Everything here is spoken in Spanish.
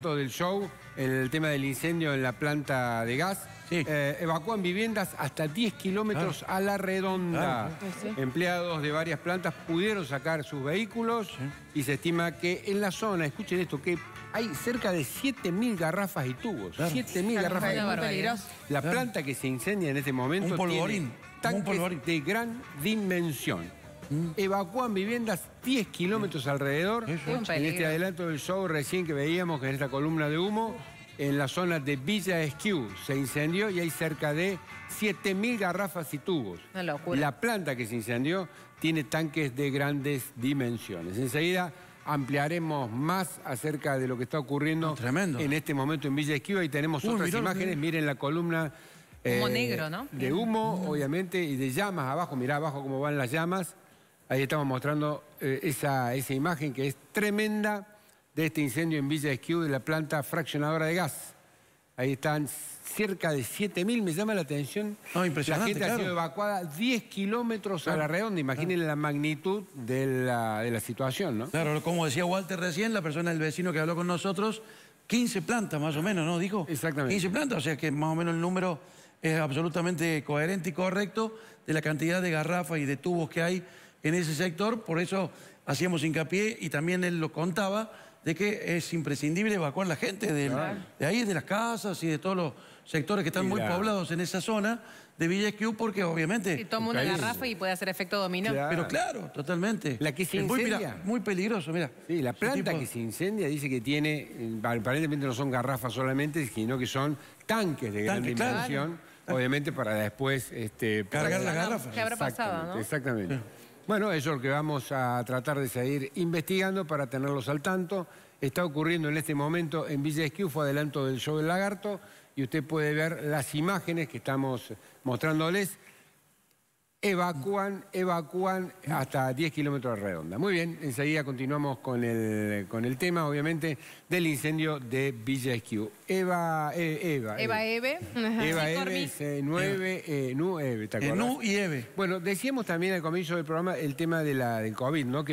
del show, el tema del incendio en la planta de gas. Eh, evacúan viviendas hasta 10 kilómetros a la redonda. Ah, Empleados de varias plantas pudieron sacar sus vehículos y se estima que en la zona, escuchen esto, que hay cerca de 7.000 garrafas y tubos. 7.000 garrafas y tubos. La planta que se incendia en este momento Un tiene tanques de gran dimensión. Mm. evacúan viviendas 10 kilómetros alrededor. en este adelanto del show recién que veíamos que en esta columna de humo, en la zona de Villa Esquiu, se incendió y hay cerca de 7.000 garrafas y tubos. La planta que se incendió tiene tanques de grandes dimensiones. Enseguida ampliaremos más acerca de lo que está ocurriendo ah, en este momento en Villa Esquiva Ahí tenemos otras imágenes, miren la columna eh, de humo, mm. obviamente, y de llamas abajo, mirá abajo cómo van las llamas. Ahí estamos mostrando eh, esa, esa, imagen que es tremenda de este incendio en Villa Esquiú de la planta fraccionadora de gas. Ahí están cerca de 7.000, me llama la atención. Ah, impresionante, la gente ha sido evacuada 10 kilómetros a la redonda. Imaginen la magnitud de la, situación, ¿no? Claro, como decía Walter recién, la persona, del vecino que habló con nosotros, 15 plantas más o menos, ¿no? Dijo. Exactamente. 15 plantas, o sea que más o menos el número es absolutamente coherente y correcto de la cantidad de garrafas y de tubos que hay en ese sector, por eso hacíamos hincapié y también él lo contaba, de que es imprescindible evacuar la gente de, ahí, de las casas y de todos los sectores que están muy poblados en esa zona de Villa Esquiú, porque obviamente... Si toma una garrafa y puede hacer efecto dominó. Pero claro, totalmente. La que se muy, incendia. muy, peligroso, mira. Sí, la planta que se incendia dice que tiene, eh, aparentemente no son garrafas solamente, sino que son tanques de gran dimensión, obviamente para después... Este, Cargar las garrafas. que habrá pasado, bueno, eso es lo que vamos a tratar de seguir investigando para tenerlos al tanto. Está ocurriendo en este momento en Villa Esquiufo, adelanto del show del lagarto, y usted puede ver las imágenes que estamos mostrándoles evacúan, evacúan hasta 10 kilómetros de redonda. Muy bien, enseguida continuamos con el, con el tema, obviamente, del incendio de Villa eh, Eva, Eva, Eva. Eh, Eve. Eva Eve. Eh, nueve nueve, Eve, ¿te acordás? nu y Eve. Bueno, decíamos también al comienzo del programa el tema de la, del COVID, ¿no?